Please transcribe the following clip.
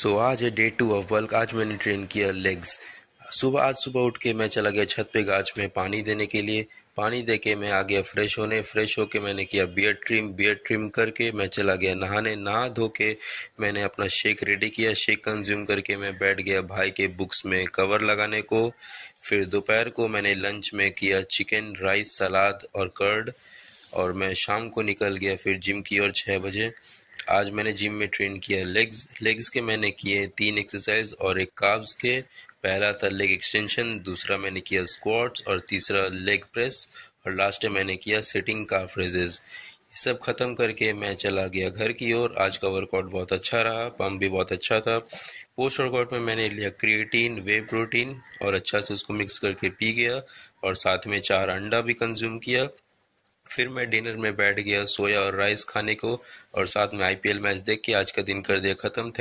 सो so, आज है day two of bulk आज मैंने ट्रेन किया लेग्स सुबह आज सुबह उठ के मैं चला गया छत पे गाछ में पानी देने के लिए पानी दे के मैं आ गया फ्रेश होने फ्रेश होके मैंने किया बियड ट्रिम बियड ट्रिम करके मैं चला गया नहाने नहा धो के मैंने अपना शेक रेडी किया शेक कंज्यूम करके मैं बैठ गया भाई के बुक्स में कवर लगाने को फिर दोपहर को मैंने लंच में किया चिकन राइस सलाद और कर्ड और मैं शाम को निकल गया फिर जिम की और छः बजे आज मैंने जिम में ट्रेन किया लेग्स लेग्स के मैंने किए तीन एक्सरसाइज और एक काब्स के पहला था लेग एक्सटेंशन दूसरा मैंने किया स्क्वाट्स और तीसरा लेग प्रेस और लास्ट में मैंने किया सेटिंग का फ्रेजेज़ ये सब ख़त्म करके मैं चला गया घर की ओर आज का वर्कआउट बहुत अच्छा रहा पम्प भी बहुत अच्छा था पोस्ट वर्कआउट में मैंने लिया क्रिएटीन वे प्रोटीन और अच्छा से उसको मिक्स करके पी गया और साथ में चार अंडा भी कंज्यूम किया फिर मैं डिनर में बैठ गया सोया और राइस खाने को और साथ में आईपीएल मैच देख के आज का दिन कर दिया खत्म थे